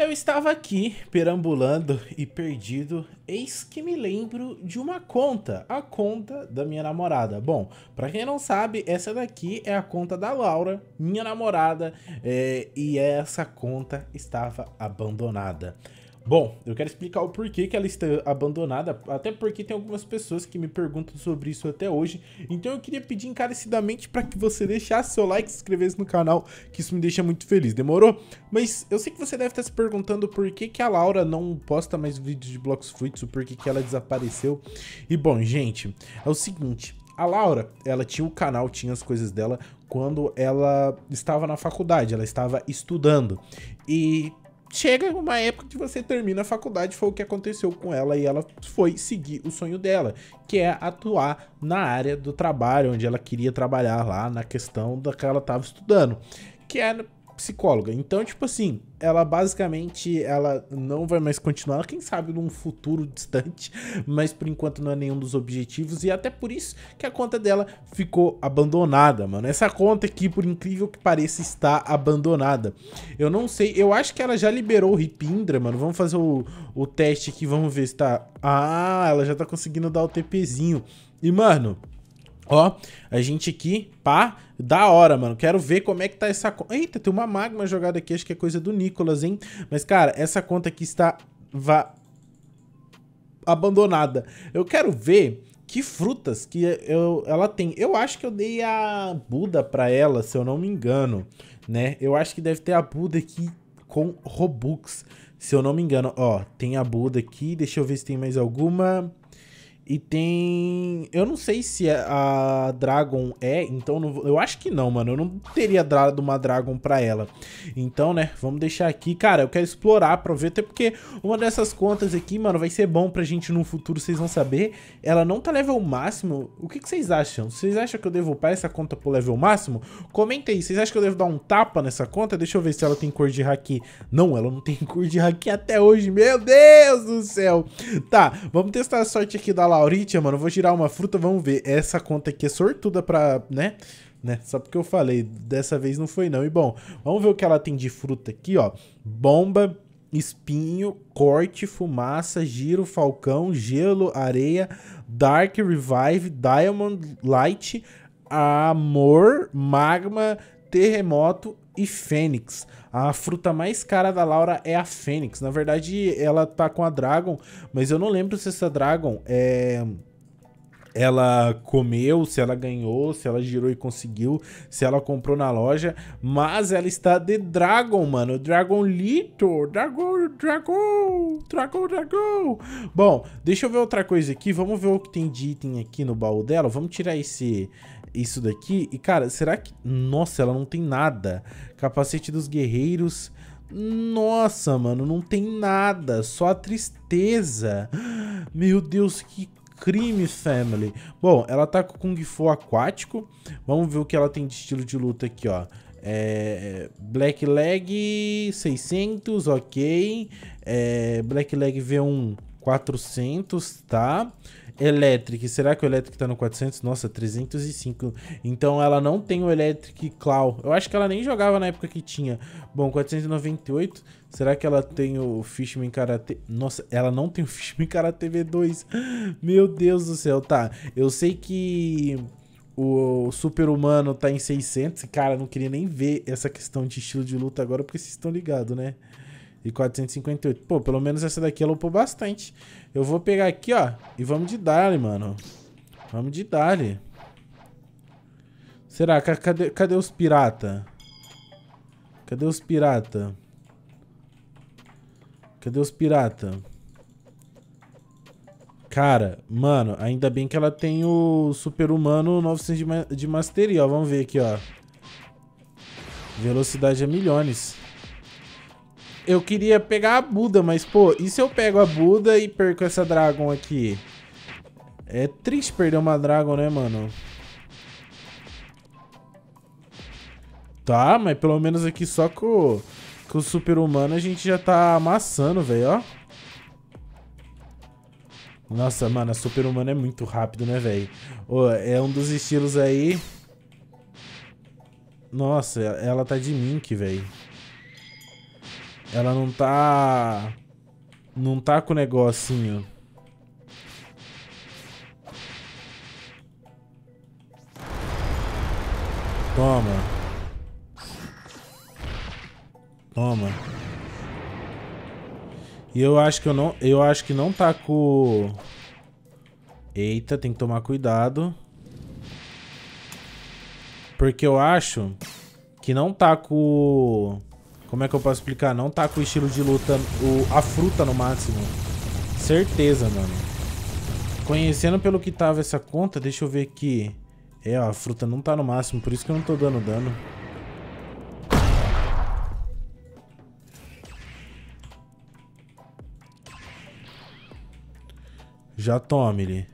Eu estava aqui perambulando e perdido, eis que me lembro de uma conta, a conta da minha namorada. Bom, para quem não sabe, essa daqui é a conta da Laura, minha namorada, é, e essa conta estava abandonada. Bom, eu quero explicar o porquê que ela está abandonada, até porque tem algumas pessoas que me perguntam sobre isso até hoje. Então eu queria pedir encarecidamente para que você deixasse seu like e se inscrevesse no canal, que isso me deixa muito feliz, demorou? Mas eu sei que você deve estar se perguntando por que, que a Laura não posta mais vídeos de blocos frutos por que, que ela desapareceu. E bom, gente, é o seguinte, a Laura, ela tinha o canal, tinha as coisas dela quando ela estava na faculdade, ela estava estudando. E chega uma época que você termina a faculdade, foi o que aconteceu com ela e ela foi seguir o sonho dela, que é atuar na área do trabalho onde ela queria trabalhar lá, na questão da que ela estava estudando, que é psicóloga. Então, tipo assim, ela basicamente ela não vai mais continuar, quem sabe num futuro distante, mas por enquanto não é nenhum dos objetivos e até por isso que a conta dela ficou abandonada, mano. Essa conta aqui, por incrível que pareça, está abandonada. Eu não sei, eu acho que ela já liberou o Ripindra, mano. Vamos fazer o, o teste aqui, vamos ver se tá... Ah, ela já tá conseguindo dar o TPzinho. E, mano... Ó, a gente aqui, pá, da hora, mano. Quero ver como é que tá essa conta. Eita, tem uma magma jogada aqui, acho que é coisa do Nicolas, hein? Mas, cara, essa conta aqui está va... abandonada. Eu quero ver que frutas que eu, ela tem. Eu acho que eu dei a Buda pra ela, se eu não me engano, né? Eu acho que deve ter a Buda aqui com Robux, se eu não me engano. Ó, tem a Buda aqui, deixa eu ver se tem mais alguma... E tem. Eu não sei se é a Dragon é, então não... eu acho que não, mano. Eu não teria dado uma Dragon pra ela. Então, né, vamos deixar aqui. Cara, eu quero explorar pra ver, até porque uma dessas contas aqui, mano, vai ser bom pra gente no futuro, vocês vão saber. Ela não tá level máximo. O que, que vocês acham? Vocês acham que eu devo upar essa conta pro level máximo? Comenta aí, vocês acham que eu devo dar um tapa nessa conta? Deixa eu ver se ela tem cor de haki. Não, ela não tem cor de haki até hoje, meu Deus do céu. Tá, vamos testar a sorte aqui da Lava Lauritia, mano, vou girar uma fruta, vamos ver. Essa conta aqui é sortuda pra, né? né? Só porque eu falei, dessa vez não foi não. E bom, vamos ver o que ela tem de fruta aqui, ó. Bomba, espinho, corte, fumaça, giro, falcão, gelo, areia, dark, revive, diamond, light, amor, magma, terremoto, e Fênix. A fruta mais cara da Laura é a Fênix. Na verdade, ela tá com a Dragon, mas eu não lembro se essa Dragon é ela comeu, se ela ganhou, se ela girou e conseguiu, se ela comprou na loja, mas ela está de Dragon, mano, Dragon Lito, Dragon, Dragon, Dragon, Dragon. Bom, deixa eu ver outra coisa aqui, vamos ver o que tem de item aqui no baú dela, vamos tirar esse isso daqui. E, cara, será que... Nossa, ela não tem nada. Capacete dos guerreiros... Nossa, mano, não tem nada, só a tristeza. Meu Deus, que crime, family. Bom, ela tá com Kung Fu aquático. Vamos ver o que ela tem de estilo de luta aqui, ó. É, é Black Leg 600, ok. É, Black Leg V1 400, tá? Electric, será que o Electric tá no 400? Nossa, 305. Então ela não tem o Electric Claw. Eu acho que ela nem jogava na época que tinha. Bom, 498. Será que ela tem o Fishman Karate? Nossa, ela não tem o Fishman Karate V2. Meu Deus do céu, tá. Eu sei que o super-humano tá em 600. Cara, não queria nem ver essa questão de estilo de luta agora, porque vocês estão ligados, né? e 458. Pô, pelo menos essa daqui ela upou bastante. Eu vou pegar aqui, ó, e vamos de Dali, mano. Vamos de Dali. Será? Cadê, cadê os pirata? Cadê os pirata? Cadê os pirata? Cara, mano, ainda bem que ela tem o super-humano 900 de, ma de masteria, ó. Vamos ver aqui, ó. Velocidade a é milhões eu queria pegar a Buda, mas, pô, e se eu pego a Buda e perco essa Dragon aqui? É triste perder uma Dragon, né, mano? Tá, mas pelo menos aqui só com, com o super-humano a gente já tá amassando, velho, ó. Nossa, mano, a super-humano é muito rápido, né, velho? é um dos estilos aí... Nossa, ela tá de mink, velho. Ela não tá... Não tá com o negocinho. Toma. Toma. E eu acho que eu não... Eu acho que não tá com... Eita, tem que tomar cuidado. Porque eu acho que não tá com... Como é que eu posso explicar? Não tá com o estilo de luta, o, a fruta no máximo. Certeza, mano. Conhecendo pelo que tava essa conta, deixa eu ver aqui. É, ó, a fruta não tá no máximo, por isso que eu não tô dando dano. Já tome ele.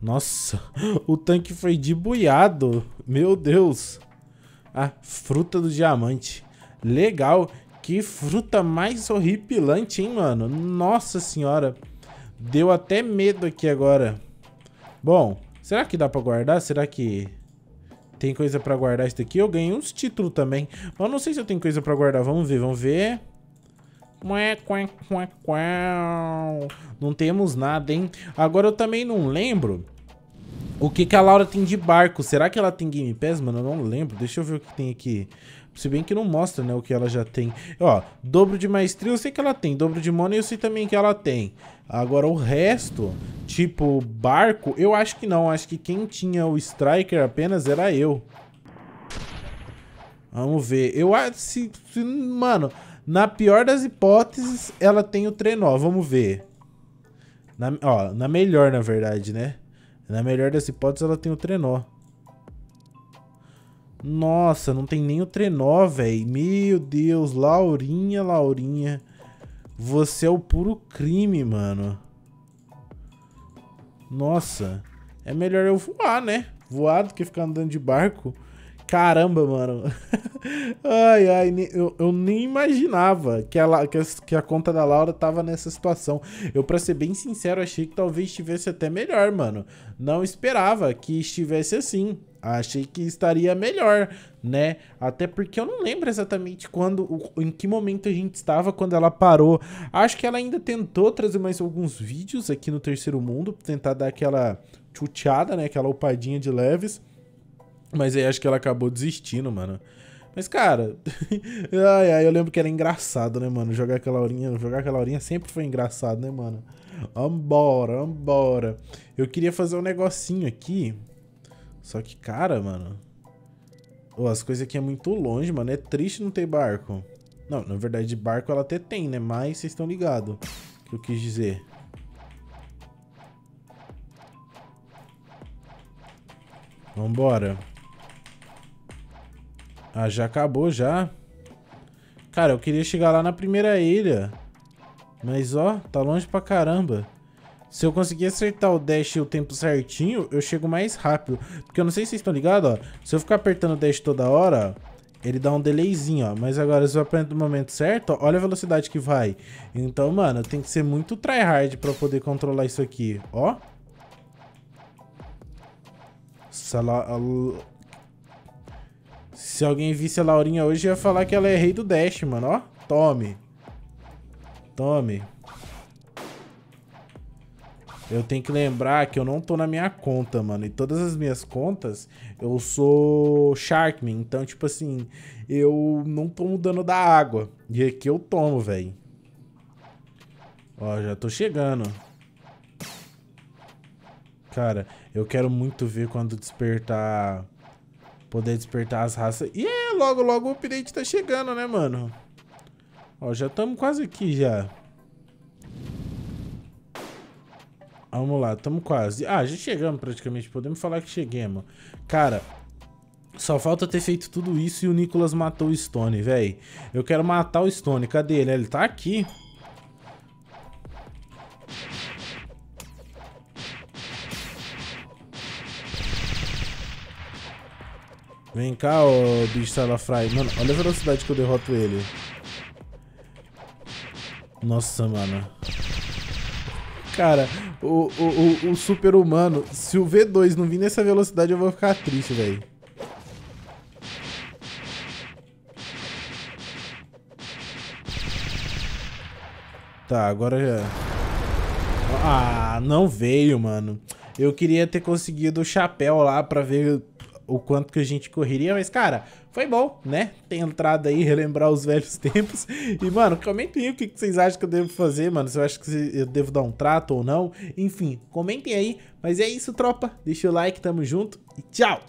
Nossa, o tanque foi debuiado. Meu Deus. A fruta do diamante. Legal. Que fruta mais horripilante, hein, mano? Nossa senhora. Deu até medo aqui agora. Bom, será que dá pra guardar? Será que tem coisa pra guardar isso daqui? Eu ganhei uns títulos também. Mas não sei se eu tenho coisa pra guardar. Vamos ver, vamos ver. Não temos nada, hein? Agora eu também não lembro o que, que a Laura tem de barco? Será que ela tem Game Pass, mano? Eu não lembro. Deixa eu ver o que tem aqui. Se bem que não mostra, né, o que ela já tem. Ó, dobro de maestria eu sei que ela tem. Dobro de money eu sei também que ela tem. Agora o resto, tipo barco, eu acho que não. Acho que quem tinha o Striker apenas era eu. Vamos ver. Eu acho que mano, na pior das hipóteses, ela tem o trenó. Vamos ver. Na, ó, na melhor, na verdade, né? Na melhor das hipóteses, ela tem o trenó. Nossa, não tem nem o trenó, velho. Meu Deus, Laurinha, Laurinha. Você é o puro crime, mano. Nossa. É melhor eu voar, né? Voar do que ficar andando de barco. Caramba, mano. ai, ai, eu, eu, nem imaginava que a, que, a, que a conta da Laura tava nessa situação. Eu, pra ser bem sincero, achei que talvez estivesse até melhor, mano. Não esperava que estivesse assim. Achei que estaria melhor, né? Até porque eu não lembro exatamente quando, em que momento a gente estava quando ela parou. Acho que ela ainda tentou trazer mais alguns vídeos aqui no Terceiro Mundo, tentar dar aquela chuteada, né? Aquela upadinha de leves. Mas aí acho que ela acabou desistindo, mano. Mas, cara, ai, ai, eu lembro que era engraçado, né, mano? Jogar aquela horinha, jogar aquela horinha sempre foi engraçado, né, mano? Vambora, vambora. Eu queria fazer um negocinho aqui. Só que, cara, mano. Oh, as coisas aqui é muito longe, mano. É triste não ter barco. Não, na verdade, barco ela até tem, né? Mas vocês estão ligados. O que eu quis dizer. Vambora. Ah, já acabou já. Cara, eu queria chegar lá na primeira ilha. Mas, ó, tá longe pra caramba. Se eu conseguir acertar o dash e o tempo certinho, eu chego mais rápido. Porque eu não sei se vocês estão ligados, ó. Se eu ficar apertando o dash toda hora, ele dá um delayzinho, ó. Mas agora, se eu aperto no momento certo, ó, olha a velocidade que vai. Então, mano, tem que ser muito tryhard pra poder controlar isso aqui, ó. Sala... Se alguém visse a Laurinha hoje, ia falar que ela é rei do Dash, mano. Ó, tome. Tome. Eu tenho que lembrar que eu não tô na minha conta, mano. E todas as minhas contas, eu sou Sharkman. Então, tipo assim, eu não tomo dano da água. E aqui é eu tomo, velho. Ó, já tô chegando. Cara, eu quero muito ver quando despertar Poder despertar as raças. E é, logo, logo o update tá chegando, né, mano? Ó, já estamos quase aqui já. Vamos lá, estamos quase. Ah, já chegamos praticamente. Podemos falar que cheguemos. Cara, só falta ter feito tudo isso e o Nicolas matou o Stone, velho. Eu quero matar o Stone. Cadê ele? Ele tá aqui. Vem cá, ô bicho Salafry. Mano, olha a velocidade que eu derroto ele. Nossa, mano. Cara, o, o, o, o super-humano, se o V2 não vir nessa velocidade, eu vou ficar triste, velho. Tá, agora já... Ah, não veio, mano. Eu queria ter conseguido o chapéu lá pra ver o quanto que a gente correria, mas, cara, foi bom, né? Ter entrado aí, relembrar os velhos tempos. E, mano, comentem aí o que vocês acham que eu devo fazer, mano. Se eu acho que eu devo dar um trato ou não. Enfim, comentem aí. Mas é isso, tropa. Deixa o like, tamo junto e tchau!